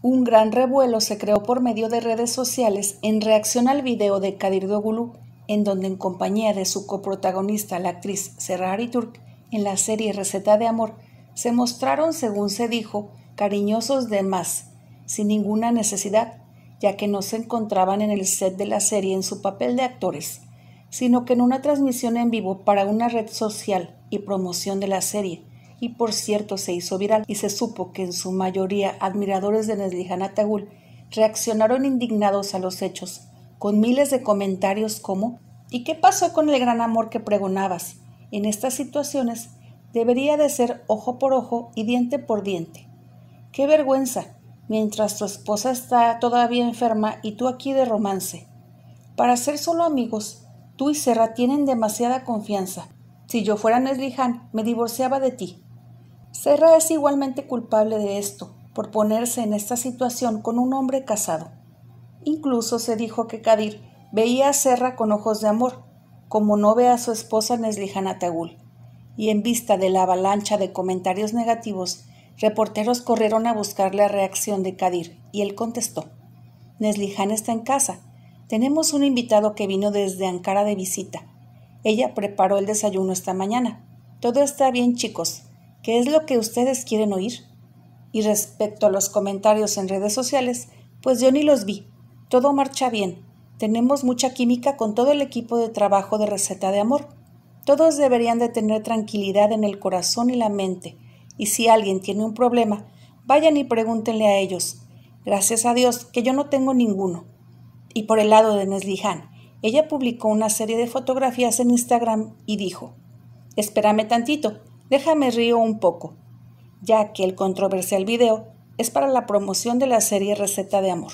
Un gran revuelo se creó por medio de redes sociales en reacción al video de Kadir Dogulu, en donde en compañía de su coprotagonista, la actriz Serrari Turk, en la serie Receta de Amor, se mostraron, según se dijo, cariñosos de más, sin ninguna necesidad, ya que no se encontraban en el set de la serie en su papel de actores, sino que en una transmisión en vivo para una red social y promoción de la serie, y por cierto se hizo viral y se supo que en su mayoría admiradores de Neslihan Ataúl reaccionaron indignados a los hechos, con miles de comentarios como ¿Y qué pasó con el gran amor que pregonabas? En estas situaciones debería de ser ojo por ojo y diente por diente. ¡Qué vergüenza! Mientras tu esposa está todavía enferma y tú aquí de romance. Para ser solo amigos, tú y Serra tienen demasiada confianza. Si yo fuera Neslihan, me divorciaba de ti. Serra es igualmente culpable de esto, por ponerse en esta situación con un hombre casado. Incluso se dijo que Kadir veía a Serra con ojos de amor, como no ve a su esposa Neslihan Tagul. Y en vista de la avalancha de comentarios negativos, reporteros corrieron a buscar la reacción de Kadir y él contestó: Neslihan está en casa. Tenemos un invitado que vino desde Ankara de visita. Ella preparó el desayuno esta mañana. Todo está bien, chicos. ¿Qué es lo que ustedes quieren oír? Y respecto a los comentarios en redes sociales, pues yo ni los vi. Todo marcha bien. Tenemos mucha química con todo el equipo de trabajo de Receta de Amor. Todos deberían de tener tranquilidad en el corazón y la mente. Y si alguien tiene un problema, vayan y pregúntenle a ellos. Gracias a Dios que yo no tengo ninguno. Y por el lado de Neslihan, ella publicó una serie de fotografías en Instagram y dijo, espérame tantito, Déjame río un poco, ya que el controversial video es para la promoción de la serie Receta de Amor.